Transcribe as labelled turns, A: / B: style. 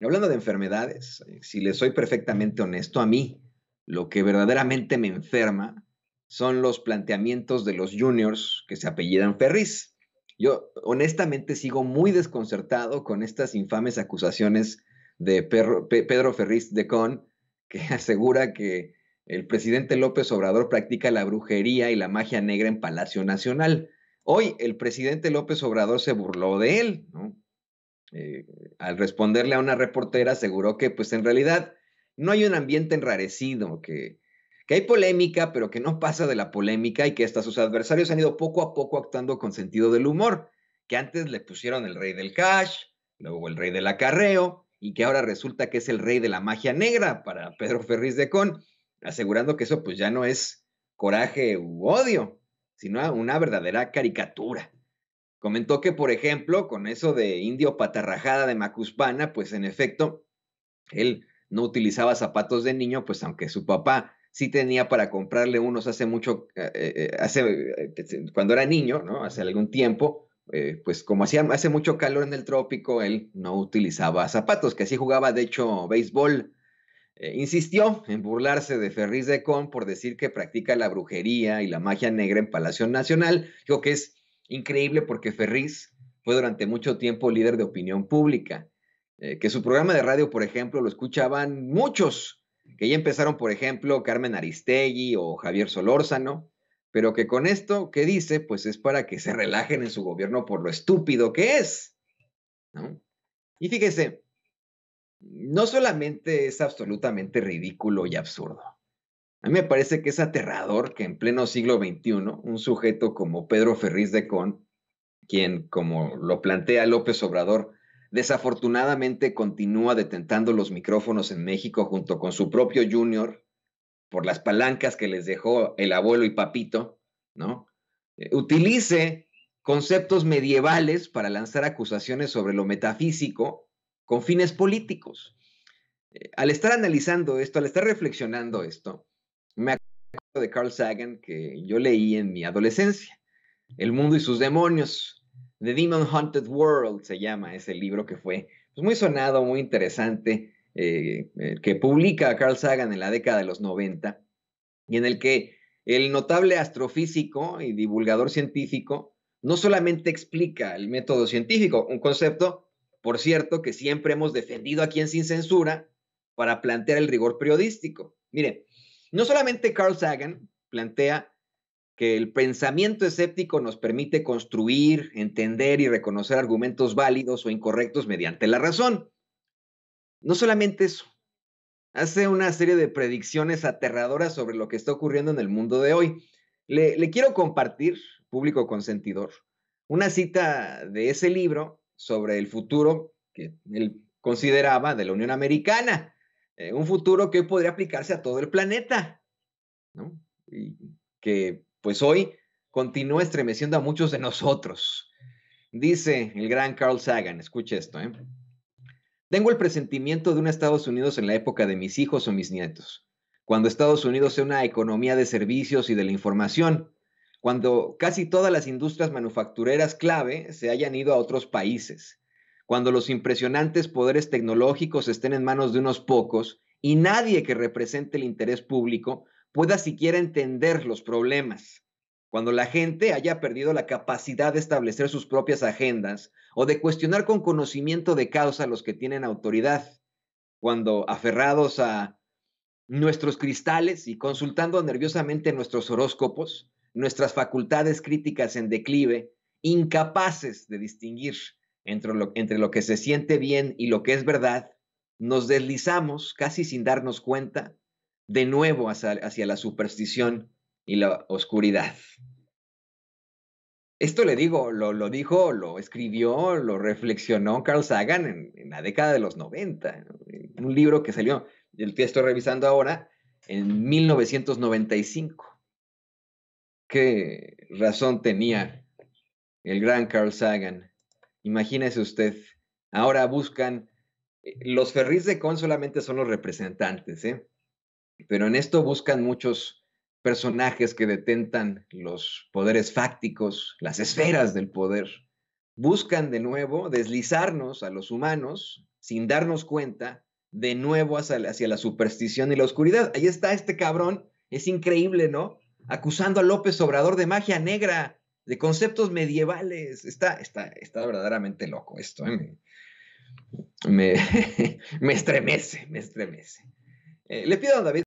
A: Hablando de enfermedades, si les soy perfectamente honesto a mí, lo que verdaderamente me enferma son los planteamientos de los juniors que se apellidan Ferris. Yo honestamente sigo muy desconcertado con estas infames acusaciones de Pedro, Pedro Ferriz de Con, que asegura que el presidente López Obrador practica la brujería y la magia negra en Palacio Nacional. Hoy el presidente López Obrador se burló de él, ¿no? Eh, al responderle a una reportera, aseguró que pues en realidad no hay un ambiente enrarecido, que, que hay polémica, pero que no pasa de la polémica y que hasta sus adversarios han ido poco a poco actuando con sentido del humor, que antes le pusieron el rey del cash, luego el rey del acarreo, y que ahora resulta que es el rey de la magia negra para Pedro Ferriz de Con, asegurando que eso pues ya no es coraje u odio, sino una verdadera caricatura. Comentó que, por ejemplo, con eso de indio patarrajada de Macuspana, pues en efecto, él no utilizaba zapatos de niño, pues aunque su papá sí tenía para comprarle unos hace mucho, eh, eh, eh, hace, cuando era niño, ¿no? Hace algún tiempo, pues como hacía, hace mucho calor en el trópico, él no utilizaba zapatos, que así jugaba, de hecho, béisbol. insistió en burlarse de ferris de Con por decir que practica la brujería y la magia negra en Palacio Nacional. Dijo que es Increíble porque Ferriz fue durante mucho tiempo líder de opinión pública, eh, que su programa de radio, por ejemplo, lo escuchaban muchos, que ya empezaron, por ejemplo, Carmen Aristegui o Javier Solórzano, pero que con esto que dice, pues es para que se relajen en su gobierno por lo estúpido que es. ¿no? Y fíjese, no solamente es absolutamente ridículo y absurdo, a mí me parece que es aterrador que en pleno siglo XXI un sujeto como Pedro Ferriz de Con, quien, como lo plantea López Obrador, desafortunadamente continúa detentando los micrófonos en México junto con su propio junior por las palancas que les dejó el abuelo y papito, ¿no? Eh, utilice conceptos medievales para lanzar acusaciones sobre lo metafísico con fines políticos. Eh, al estar analizando esto, al estar reflexionando esto, me acuerdo de Carl Sagan que yo leí en mi adolescencia, El mundo y sus demonios, The Demon Haunted World se llama ese libro que fue pues, muy sonado, muy interesante, eh, eh, que publica Carl Sagan en la década de los 90 y en el que el notable astrofísico y divulgador científico no solamente explica el método científico, un concepto, por cierto, que siempre hemos defendido aquí en Sin Censura para plantear el rigor periodístico. Mire, no solamente Carl Sagan plantea que el pensamiento escéptico nos permite construir, entender y reconocer argumentos válidos o incorrectos mediante la razón. No solamente eso, hace una serie de predicciones aterradoras sobre lo que está ocurriendo en el mundo de hoy. Le, quiero compartir, público consentidor, una cita de ese libro sobre el futuro que él consideraba de la Unión Americana. Eh, un futuro que hoy podría aplicarse a todo el planeta, ¿no? Y que pues hoy continúa estremeciendo a muchos de nosotros. Dice el gran Carl Sagan, escuche esto, ¿eh? Tengo el presentimiento de un Estados Unidos en la época de mis hijos o mis nietos, cuando Estados Unidos sea una economía de servicios y de la información, cuando casi todas las industrias manufactureras clave se hayan ido a otros países, cuando los impresionantes poderes tecnológicos estén en manos de unos pocos y nadie que represente el interés público pueda siquiera entender los problemas, cuando la gente haya perdido la capacidad de establecer sus propias agendas o de cuestionar con conocimiento de causa a los que tienen autoridad, cuando aferrados a nuestros cristales y consultando nerviosamente nuestros horóscopos, nuestras facultades críticas en declive, incapaces de distinguir entre lo, entre lo que se siente bien y lo que es verdad, nos deslizamos casi sin darnos cuenta de nuevo hacia, la superstición y la oscuridad. Esto le digo, lo, lo, dijo, lo escribió, lo reflexionó Carl Sagan en, la década de los 90, un libro que salió, el que estoy revisando ahora, en 1995. ¿Qué razón tenía el gran Carl Sagan? Imagínese usted, ahora buscan, eh, los Ferris de con solamente son los representantes, ¿eh? pero en esto buscan muchos personajes que detentan los poderes fácticos, las esferas del poder. Buscan de nuevo deslizarnos a los humanos sin darnos cuenta de nuevo hacia, hacia la superstición y la oscuridad. Ahí está este cabrón, es increíble, ¿no? Acusando a López Obrador de magia negra de conceptos medievales. Está, está, está verdaderamente loco esto. ¿eh? Me, me, estremece, me estremece. Eh, le pido a David.